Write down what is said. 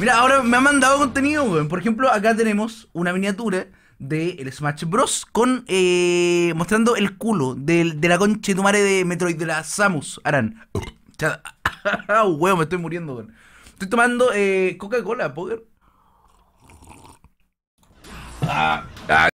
Mira, ahora me han mandado contenido, weón. Por ejemplo, acá tenemos una miniatura de el Smash Bros. con eh, mostrando el culo de, la concha tu madre de Metroid, de la Samus Aran. Oh, weón, me estoy muriendo, weón. Estoy tomando eh, Coca-Cola, poker. Ah, ah.